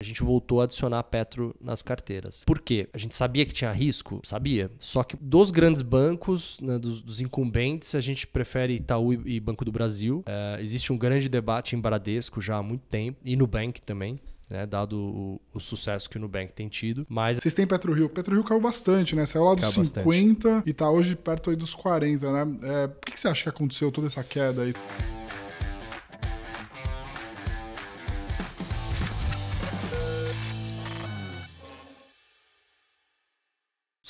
a gente voltou a adicionar Petro nas carteiras. Por quê? A gente sabia que tinha risco? Sabia. Só que dos grandes bancos, né, dos, dos, incumbentes, a gente prefere Itaú e, Banco do Brasil. Eh, existe um grande debate em Bradesco já há muito tempo, e no Bank também. Né, dado o, o, sucesso que o Nubank tem tido. Mas... Vocês têm PetroRio. PetroRio caiu bastante, né? Saiu lá dos 50 bastante. e está hoje perto aí dos 40, né? É, que, que você acha que aconteceu toda essa queda aí?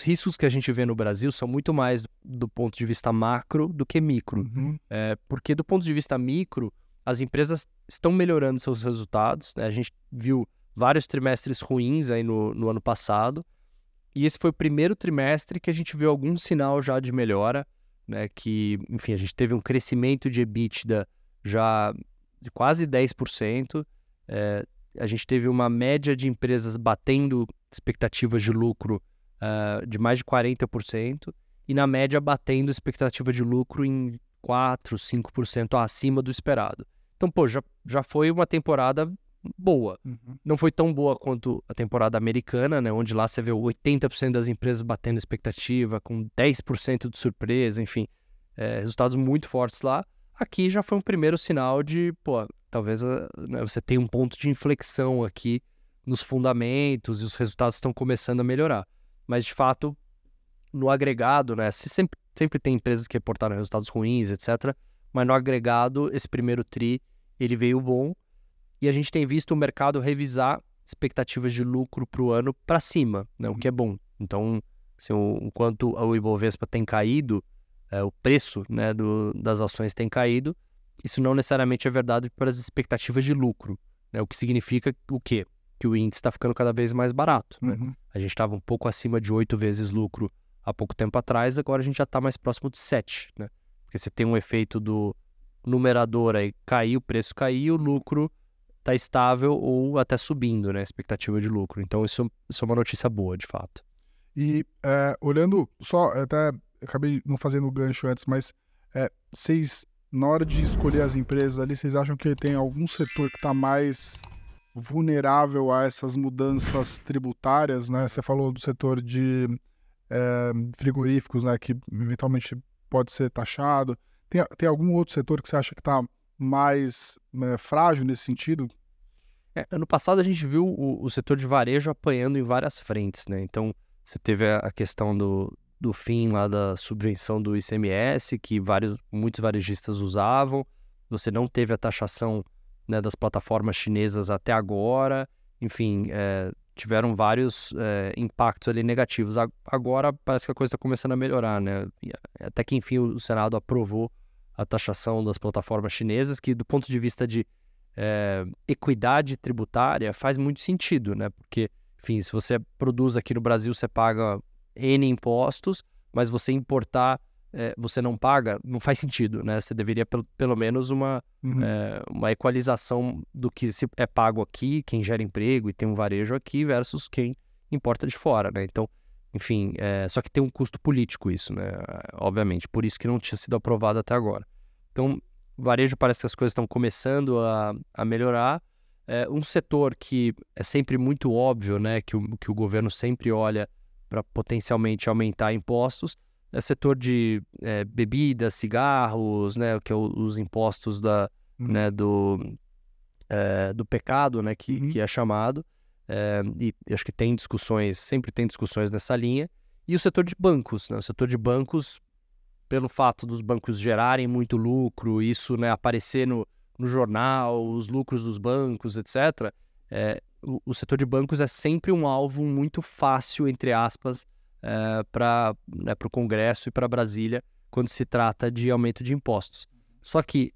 riscos que a gente vê no Brasil são muito mais do ponto de vista macro do que micro. Uhum. É, porque do ponto de vista micro, as empresas estão melhorando seus resultados. Né? A gente viu vários trimestres ruins aí no, no ano passado. E esse foi o primeiro trimestre que a gente viu algum sinal já de melhora, né? Que, enfim, a gente teve um crescimento de EBITDA já de quase 10%. É, a gente teve uma média de empresas batendo expectativas de lucro uh, de mais de 40%, e na média batendo expectativa de lucro em 4, 5% acima do esperado. Então, pô, já, já foi uma temporada boa. Uhum. Não foi tão boa quanto a temporada americana, né? Onde lá você vê 80% das empresas batendo expectativa, com 10% de surpresa, enfim. É, resultados muito fortes lá. Aqui já foi um primeiro sinal de, pô, talvez ah, né, você tenha um ponto de inflexão aqui nos fundamentos e os resultados estão começando a melhorar. Mas, de fato, no agregado, né? Se sempre, sempre tem empresas que reportaram resultados ruins, etc. Mas no agregado, esse primeiro TRI, ele veio bom. E a gente tem visto o mercado revisar expectativas de lucro para o ano para cima, né? O que é bom. Então, assim, o, enquanto o Ibovespa tem caído, é, o preço né, do, das ações tem caído, isso não necessariamente é verdade para as expectativas de lucro. Né? O que significa o quê? que o índice está ficando cada vez mais barato. Né? Uhum. A gente estava um pouco acima de oito vezes lucro há pouco tempo atrás, agora a gente já está mais próximo de sete, né? Porque você tem um efeito do numerador aí cair, o preço cair, o lucro está estável ou até subindo, né? A expectativa de lucro. Então isso, isso é uma notícia boa, de fato. E é, olhando só, até acabei não fazendo o gancho antes, mas é, vocês, na hora de escolher as empresas ali, vocês acham que tem algum setor que está mais vulnerável a essas mudanças tributárias, né? Você falou do setor de é, frigoríficos, né? Que eventualmente pode ser taxado. Tem, tem algum outro setor que você acha que está mais né, frágil nesse sentido? É, ano passado a gente viu o, o, setor de varejo apanhando em várias frentes, né? Então, você teve a, a questão do, do fim lá da subvenção do ICMS, que vários, muitos varejistas usavam. Você não teve a taxação né, das plataformas chinesas até agora. Enfim, é, tiveram vários é, impactos ali negativos. Agora parece que a coisa está começando a melhorar, né? Até que enfim o Senado aprovou a taxação das plataformas chinesas, que do ponto de vista de é, equidade tributária faz muito sentido, né? Porque, enfim, se você produz aqui no Brasil, você paga N impostos, mas você importar é, você não paga, não faz sentido, né? Você deveria pelo, pelo menos uma, uhum. é, uma equalização do que se é pago aqui, quem gera emprego e tem um varejo aqui, versus quem importa de fora, né? Então, enfim, é, só que tem um custo político isso, né? Obviamente, por isso que não tinha sido aprovado até agora. Então, varejo parece que as coisas estão começando a, a melhorar. É um setor que é sempre muito óbvio, né? Que o, que o governo sempre olha para potencialmente aumentar impostos, é, setor de é, bebidas, cigarros, né, que é o, os impostos da, uhum. né, do, é, do pecado, né, que, uhum. que é chamado, é, e acho que tem discussões, sempre tem discussões nessa linha, e o setor de bancos, né, o setor de bancos, pelo fato dos bancos gerarem muito lucro, isso, né, aparecer no, no jornal, os lucros dos bancos, etc., é, o, o setor de bancos é sempre um alvo muito fácil, entre aspas, é, eh, para né, o Congresso e para Brasília quando se trata de aumento de impostos. Só que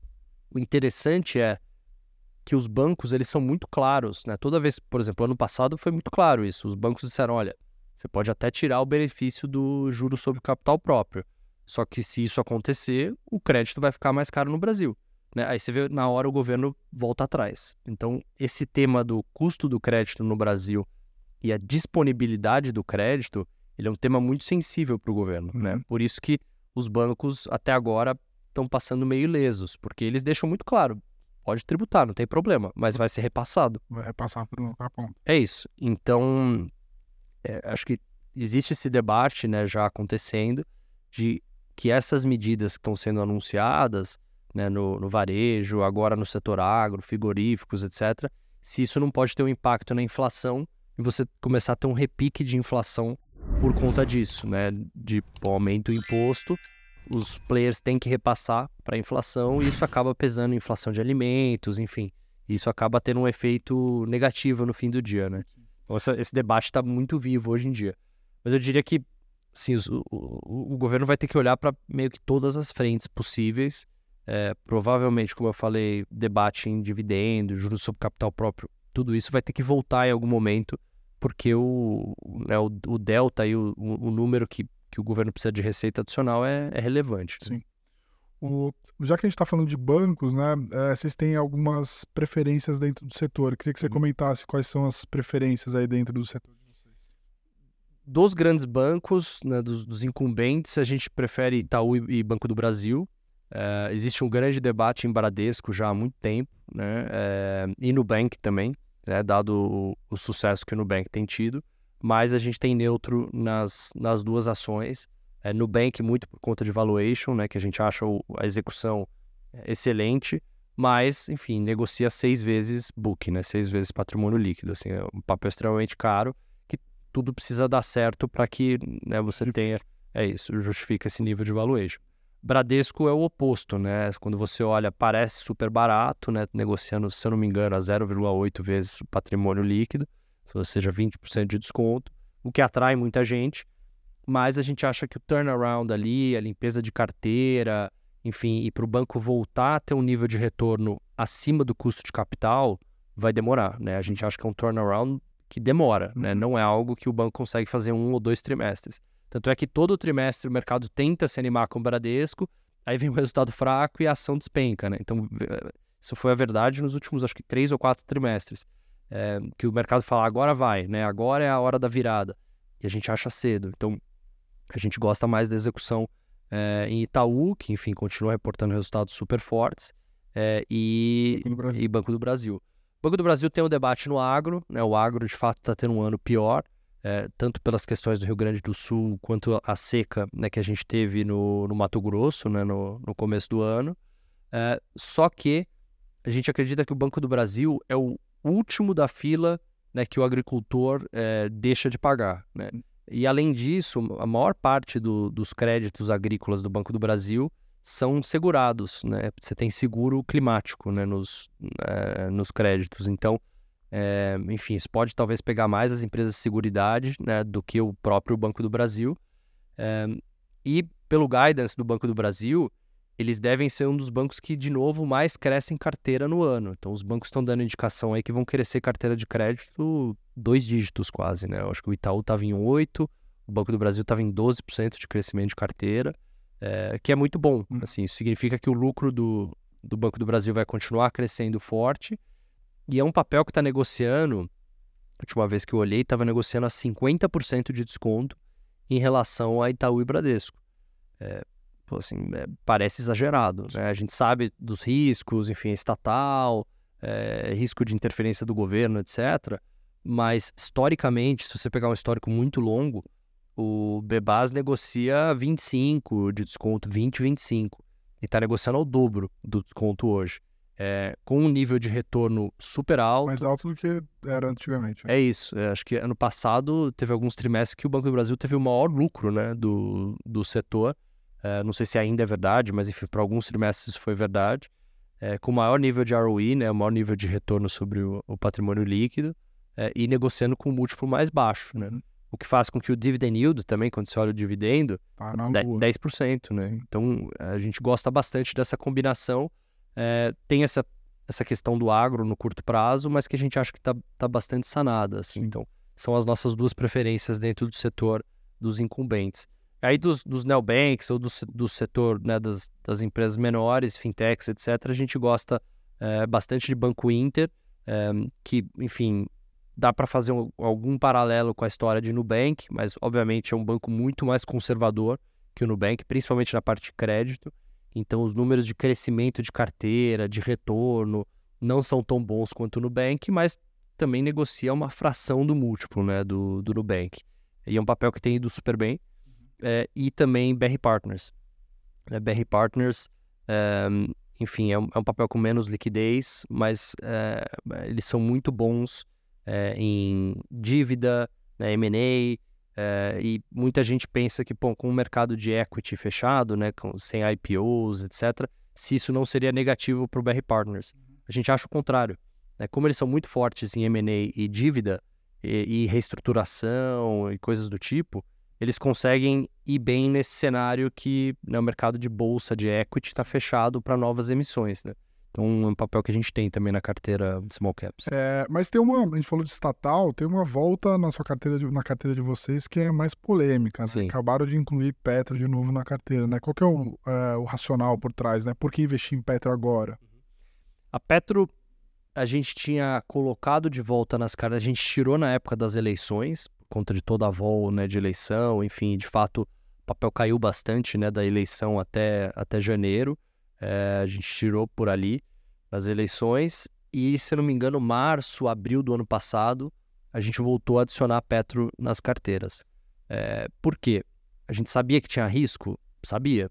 o interessante é que os bancos eles são muito claros, né? Toda vez, por exemplo, ano passado foi muito claro isso. Os bancos disseram, olha, você pode até tirar o benefício do juro sobre capital próprio. Só que se isso acontecer, o crédito vai ficar mais caro no Brasil. Né? Aí você vê, na hora, o governo volta atrás. Então, esse tema do custo do crédito no Brasil e a disponibilidade do crédito ele é um tema muito sensível para o governo, né? uhum. né? Por isso que os bancos até agora estão passando meio ilesos, porque eles deixam muito claro, pode tributar, não tem problema, mas vai ser repassado. Vai repassar para outra ponta. É isso. Então, é, acho que existe esse debate, né, já acontecendo, de que essas medidas que estão sendo anunciadas, né, no, no, varejo, agora no setor agro, frigoríficos, etc., se isso não pode ter um impacto na inflação e você começar a ter um repique de inflação por conta disso, né? De aumento do imposto, os players têm que repassar para a inflação e isso acaba pesando inflação de alimentos, enfim. Isso acaba tendo um efeito negativo no fim do dia, né? Então, esse debate está muito vivo hoje em dia. Mas eu diria que, sim, o, o, o governo vai ter que olhar para meio que todas as frentes possíveis. É, provavelmente, como eu falei, debate em dividendos, juros sobre capital próprio, tudo isso vai ter que voltar em algum momento porque o, né, o, o, delta e o, o, número que, que o governo precisa de receita adicional é, é relevante. Né? Sim. O, já que a gente está falando de bancos, né, é, vocês têm algumas preferências dentro do setor. Eu queria que você uhum. comentasse quais são as preferências aí dentro do setor de vocês. Dos grandes bancos, né, dos, dos, incumbentes, a gente prefere Itaú e, Banco do Brasil. É, existe um grande debate em Bradesco já há muito tempo, né, é, e no Bank também né, dado o, o, sucesso que o Nubank tem tido, mas a gente tem neutro nas, nas duas ações. É, Nubank muito por conta de valuation, né, que a gente acha o, a execução é, excelente, mas, enfim, negocia seis vezes book, né, seis vezes patrimônio líquido. Assim, é um papel extremamente caro, que tudo precisa dar certo para que né, você tenha... É isso, justifica esse nível de valuation. Bradesco é o oposto, né? Quando você olha, parece super barato, né? Negociando, se eu não me engano, a 0,8 vezes o patrimônio líquido, ou seja, 20% de desconto, o que atrai muita gente, mas a gente acha que o turnaround ali, a limpeza de carteira, enfim, e para o banco voltar a ter um nível de retorno acima do custo de capital, vai demorar, né? A gente acha que é um turnaround que demora, né? Uhum. Não é algo que o banco consegue fazer um ou dois trimestres. Tanto é que todo trimestre o mercado tenta se animar com o Bradesco, aí vem um resultado fraco e a ação despenca, né? Então, eh, isso foi a verdade nos últimos, acho que, três ou quatro trimestres. É, que o mercado fala, agora vai, né? Agora é a hora da virada. E a gente acha cedo. Então, a gente gosta mais da execução é, em Itaú, que, enfim, continua reportando resultados super fortes, é, e, Banco e Banco do Brasil. O Banco do Brasil tem um debate no agro, né? O agro, de fato, está tendo um ano pior é, tanto pelas questões do Rio Grande do Sul quanto a seca né, que a gente teve no, no Mato Grosso né, no, no, começo do ano. É, só que a gente acredita que o Banco do Brasil é o último da fila né, que o agricultor é, deixa de pagar. Né. E além disso, a maior parte do, dos créditos agrícolas do Banco do Brasil são segurados. Né, você tem seguro climático né, nos, nos créditos. Então, é, enfim, isso pode talvez pegar mais as empresas de seguridade né, do que o próprio Banco do Brasil. É, e pelo guidance do Banco do Brasil, eles devem ser um dos bancos que, de novo, mais crescem carteira no ano. Então, os bancos estão dando indicação aí que vão crescer carteira de crédito dois dígitos quase, né? Eu acho que o Itaú estava em 8%, o Banco do Brasil estava em 12% de crescimento de carteira, é, que é muito bom. Hum. Assim, isso significa que o lucro do, do Banco do Brasil vai continuar crescendo forte e é um papel que está negociando, a última vez que eu olhei, estava negociando a 50% de desconto em relação a Itaú e Bradesco. É, assim, é, parece exagerado. Né? A gente sabe dos riscos, enfim, estatal, é, risco de interferência do governo, etc. Mas, historicamente, se você pegar um histórico muito longo, o Bebas negocia 25 de desconto, 20, 25. E está negociando ao dobro do desconto hoje é, com um nível de retorno super alto. Mais alto do que era antigamente. Né? É isso. É, acho que ano passado teve alguns trimestres que o Banco do Brasil teve o maior lucro né, do, do setor. É, não sei se ainda é verdade, mas enfim, para alguns trimestres isso foi verdade. É, com o maior nível de ROI, né, o maior nível de retorno sobre o, o patrimônio líquido é, e negociando com um múltiplo mais baixo. Né? Uhum. O que faz com que o dividend yield também, quando você olha o dividendo, tá 10%. É né? Então a gente gosta bastante dessa combinação é, tem essa, essa questão do agro no curto prazo, mas que a gente acha que está tá bastante sanada. Assim. Então, são as nossas duas preferências dentro do setor dos incumbentes. Aí dos, dos neobanks ou do, do setor né, das, das empresas menores, fintechs, etc., a gente gosta é, bastante de Banco Inter, é, que, enfim, dá para fazer um, algum paralelo com a história de Nubank, mas obviamente é um banco muito mais conservador que o Nubank, principalmente na parte de crédito. Então, os números de crescimento de carteira, de retorno, não são tão bons quanto o Nubank, mas também negocia uma fração do múltiplo né, do, do Nubank. E é um papel que tem ido super bem. É, e também BR Partners. É, né, BR Partners, é, enfim, é um, é um, papel com menos liquidez, mas eh, eles são muito bons em dívida, né, M&A, é, e muita gente pensa que, bom, com o mercado de equity fechado, né, com, sem IPOs, etc., se isso não seria negativo para o BR Partners. Uhum. A gente acha o contrário. Né? Como eles são muito fortes em M&A e dívida, e, e reestruturação e coisas do tipo, eles conseguem ir bem nesse cenário que né, o mercado de bolsa de equity está fechado para novas emissões. Né? Então, é um papel que a gente tem também na carteira de small caps. É, mas tem uma, a gente falou de estatal, tem uma volta na sua carteira de, na carteira de vocês que é mais polêmica. Né? Acabaram de incluir Petro de novo na carteira, né? Qual que é o, é, o racional por trás, né? Por que investir em Petro agora? A Petro a gente tinha colocado de volta nas cartas, a gente tirou na época das eleições, por conta de toda a vol né, de eleição, enfim, de fato, o papel caiu bastante né, da eleição até, até janeiro. É, a gente tirou por ali nas eleições e, se eu não me engano, março, abril do ano passado, a gente voltou a adicionar Petro nas carteiras. É, por quê? A gente sabia que tinha risco? Sabia.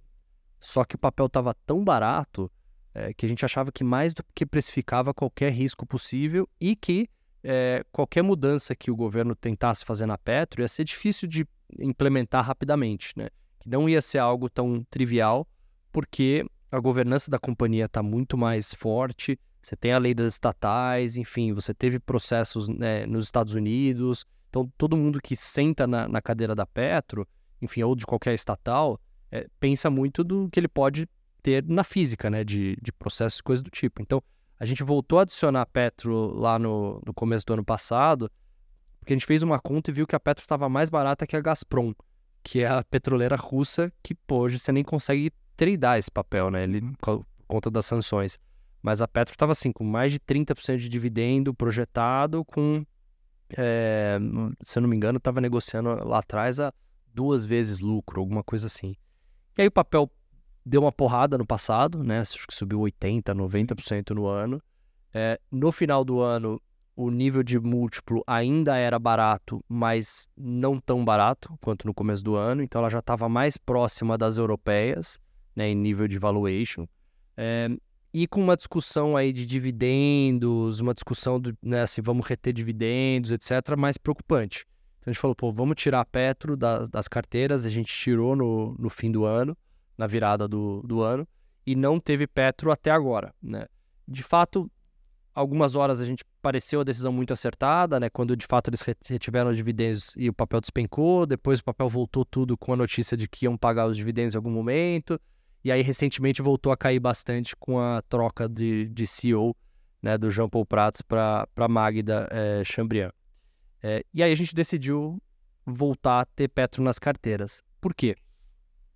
Só que o papel estava tão barato é, que a gente achava que mais do que precificava qualquer risco possível e que é, qualquer mudança que o governo tentasse fazer na Petro ia ser difícil de implementar rapidamente, né? Que não ia ser algo tão trivial, porque a governança da companhia está muito mais forte. Você tem a lei das estatais, enfim, você teve processos né, nos Estados Unidos. Então, todo mundo que senta na, na cadeira da Petro, enfim, ou de qualquer estatal, é, pensa muito do que ele pode ter na física, né, de, de processos e coisas do tipo. Então, a gente voltou a adicionar a Petro lá no, no começo do ano passado, porque a gente fez uma conta e viu que a Petro estava mais barata que a Gazprom, que é a petroleira russa que, pô, hoje você nem consegue treinar esse papel, né? Ele, por conta das sanções. Mas a Petro estava assim, com mais de 30% de dividendo projetado, com, é, se eu não me engano, estava negociando lá atrás a duas vezes lucro, alguma coisa assim. E aí o papel deu uma porrada no passado, né? Acho que subiu 80%, 90% no ano. É, no final do ano, o nível de múltiplo ainda era barato, mas não tão barato quanto no começo do ano, então ela já estava mais próxima das europeias né, em nível de valuation. É, e com uma discussão aí de dividendos, uma discussão do, né, se vamos reter dividendos, etc., mais preocupante. Então a gente falou, pô, vamos tirar a Petro da, das carteiras, a gente tirou no, no fim do ano, na virada do, do ano, e não teve Petro até agora, né? De fato, algumas horas a gente pareceu a decisão muito acertada, né? Quando de fato eles retiveram os dividendos e o papel despencou, depois o papel voltou tudo com a notícia de que iam pagar os dividendos em algum momento. E aí, recentemente, voltou a cair bastante com a troca de, de CEO né, do Jean Paul Prats para Magda é, Chambrian. É, e aí a gente decidiu voltar a ter Petro nas carteiras. Por quê?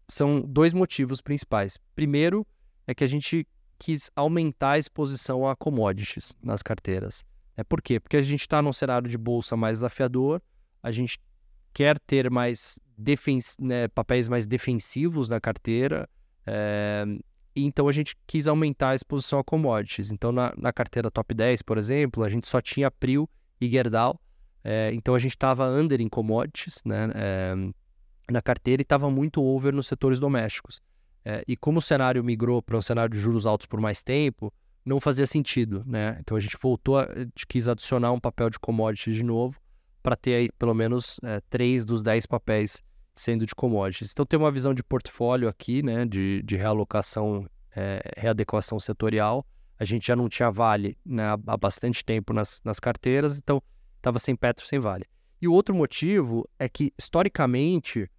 São dois motivos principais. Primeiro, é que a gente quis aumentar a exposição a commodities nas carteiras. É por quê? Porque a gente está num cenário de bolsa mais desafiador, a gente quer ter mais defen né, papéis mais defensivos na carteira, é, então a gente quis aumentar a exposição a commodities. Então na, na carteira top 10, por exemplo, a gente só tinha Prio e Gerdau. É, então a gente estava under em commodities né, é, na carteira e estava muito over nos setores domésticos. É, e como o cenário migrou para um cenário de juros altos por mais tempo, não fazia sentido. Né? Então a gente voltou, a, a gente quis adicionar um papel de commodities de novo para ter aí pelo menos três dos dez papéis sendo de commodities. Então tem uma visão de portfólio aqui, né, de, de realocação, é, readequação setorial. A gente já não tinha Vale né, há bastante tempo nas, nas carteiras, então estava sem Petro, sem Vale. E o outro motivo é que, historicamente,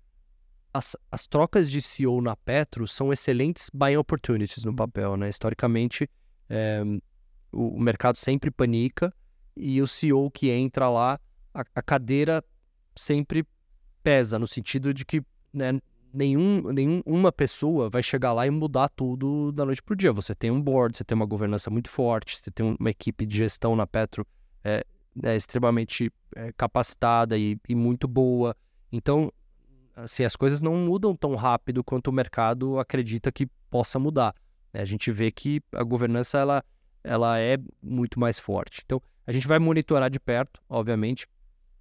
as, as trocas de CEO na Petro são excelentes buy opportunities no papel. Né? Historicamente, é, o, o mercado sempre panica e o CEO que entra lá, a, a cadeira sempre pesa no sentido de que né, nenhum, nenhuma pessoa vai chegar lá e mudar tudo da noite para o dia. Você tem um board, você tem uma governança muito forte, você tem uma equipe de gestão na Petro é, é extremamente é, capacitada e, e, muito boa. Então, assim, as coisas não mudam tão rápido quanto o mercado acredita que possa mudar. Né. A gente vê que a governança ela, ela é muito mais forte. Então, a gente vai monitorar de perto, obviamente,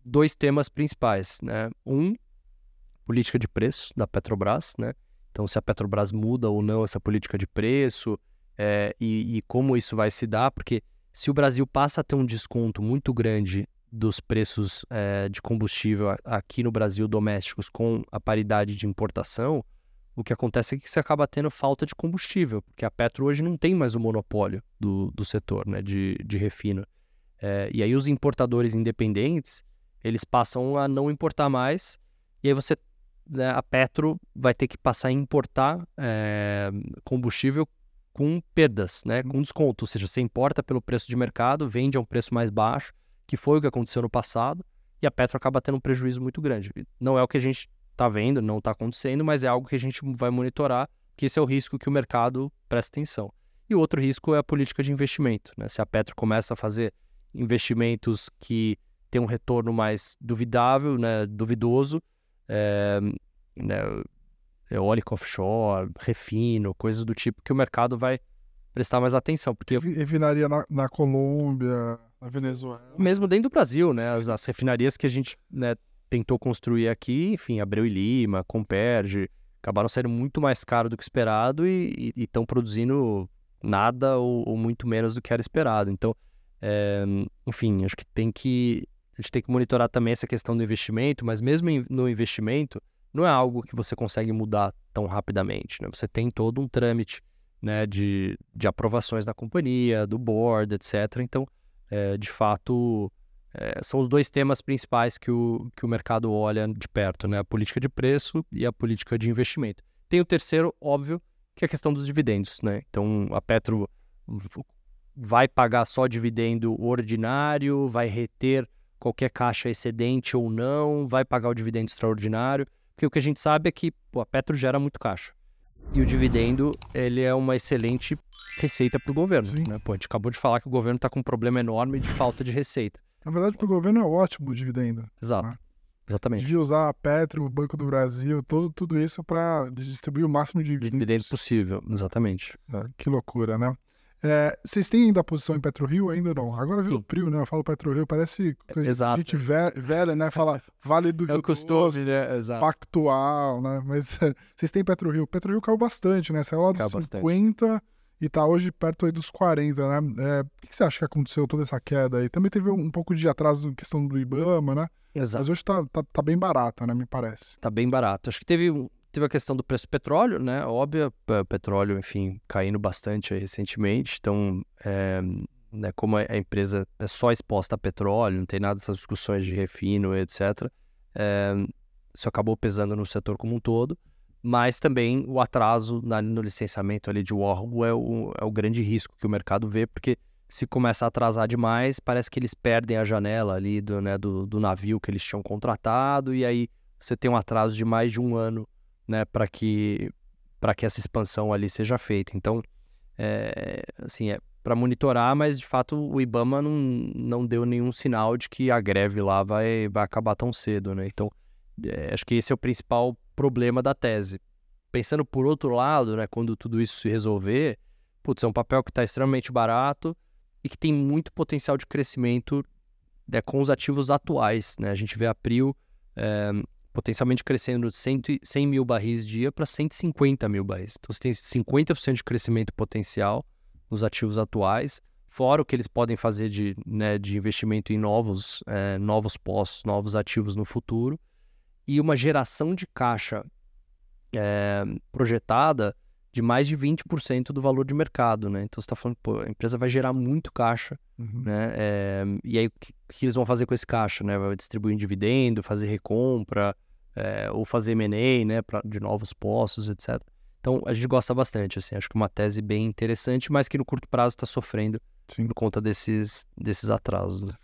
dois temas principais, né? Um, política de preço da Petrobras, né? Então, se a Petrobras muda ou não essa política de preço é, e, e como isso vai se dar, porque se o Brasil passa a ter um desconto muito grande dos preços é, de combustível aqui no Brasil domésticos com a paridade de importação, o que acontece é que você acaba tendo falta de combustível, porque a Petro hoje não tem mais o monopólio do, do setor né, de, de refino. É, e aí os importadores independentes eles passam a não importar mais, e aí você, né, a Petro vai ter que passar a importar é, combustível com perdas, né, com uhum. desconto. Ou seja, você importa pelo preço de mercado, vende a um preço mais baixo, que foi o que aconteceu no passado, e a Petro acaba tendo um prejuízo muito grande. Não é o que a gente está vendo, não está acontecendo, mas é algo que a gente vai monitorar, que esse é o risco que o mercado presta atenção. E o outro risco é a política de investimento. Né? Se a Petro começa a fazer investimentos que tem um retorno mais duvidável, né, duvidoso, é, né, eólica offshore, refino, coisas do tipo que o mercado vai prestar mais atenção. Porque... Refinaria na, na Colômbia, na Venezuela. Mesmo dentro do Brasil, né? As, as refinarias que a gente né, tentou construir aqui, enfim, Abreu e Lima, Comperge, acabaram sendo muito mais caro do que esperado e estão produzindo nada ou, ou, muito menos do que era esperado. Então, é, enfim, acho que tem que a gente tem que monitorar também essa questão do investimento, mas mesmo no investimento, não é algo que você consegue mudar tão rapidamente. Né? Você tem todo um trâmite né, de, de aprovações da companhia, do board, etc. Então, é, de fato, é, são os dois temas principais que o, que o mercado olha de perto, né? A política de preço e a política de investimento. Tem o terceiro, óbvio, que é a questão dos dividendos, né? Então, a Petro vai pagar só dividendo ordinário, vai reter qualquer caixa excedente ou não, vai pagar o dividendo extraordinário. Porque o que a gente sabe é que pô, a Petro gera muito caixa. E o dividendo, ele é uma excelente receita para o governo. Né? Pô, a gente acabou de falar que o governo está com um problema enorme de falta de receita. Na verdade, para o governo é ótimo o dividendo. Né? Exato. Né? Exatamente. De usar a Petro, o Banco do Brasil, todo, tudo isso para distribuir o máximo de dividendos. dividendo possível. Exatamente. É, que loucura, né? É, vocês têm ainda a posição em PetroRio? Ainda não. Agora o Prio, né? Eu falo PetroRio, parece que a Exato. gente velha, né? Fala Vale do é Rio é o costume, né? Exato. Pactual, né? Mas vocês têm PetroRio. PetroRio caiu bastante, né? Saiu lá dos caiu 50 bastante. e tá hoje perto aí dos 40, né? É, o que você acha que aconteceu toda essa queda aí? Também teve um pouco de atraso na questão do Ibama, né? Exato. Mas hoje tá, tá, tá bem barata, né? Me parece. Tá bem barata. Acho que teve Teve a questão do preço do petróleo, né? Óbvio, petróleo, enfim, caindo bastante recentemente. Então, é, né, como a empresa é só exposta a petróleo, não tem nada dessas discussões de refino, etc., é, eh, isso acabou pesando no setor como um todo. Mas também o atraso na, no licenciamento ali de Warhol é o, é o grande risco que o mercado vê, porque se começa a atrasar demais, parece que eles perdem a janela ali do, né, do, do navio que eles tinham contratado, e aí você tem um atraso de mais de um ano né, para que para que essa expansão ali seja feita. Então, é, assim, é para monitorar, mas de fato o IBAMA não, não deu nenhum sinal de que a greve lá vai, vai acabar tão cedo, né? Então, é, acho que esse é o principal problema da tese. Pensando por outro lado, né, quando tudo isso se resolver, putz, é um papel que está extremamente barato e que tem muito potencial de crescimento né, com os ativos atuais, né? A gente vê a Prio é, potencialmente crescendo de 100, mil barris dia para 150 mil barris. Então, você tem 50% de crescimento potencial nos ativos atuais, fora o que eles podem fazer de, né, de investimento em novos, é, novos postos, novos ativos no futuro, e uma geração de caixa é, projetada de mais de 20% do valor de mercado, né? Então você está falando, pô, a empresa vai gerar muito caixa, uhum. né? É, e aí o que, que, eles vão fazer com esse caixa, né? Vai distribuir em dividendo, fazer recompra, é, ou fazer M&A, né? Pra, de novos postos, etc. Então a gente gosta bastante, assim, acho que é uma tese bem interessante, mas que no curto prazo está sofrendo Sim. por conta desses, desses atrasos. Né?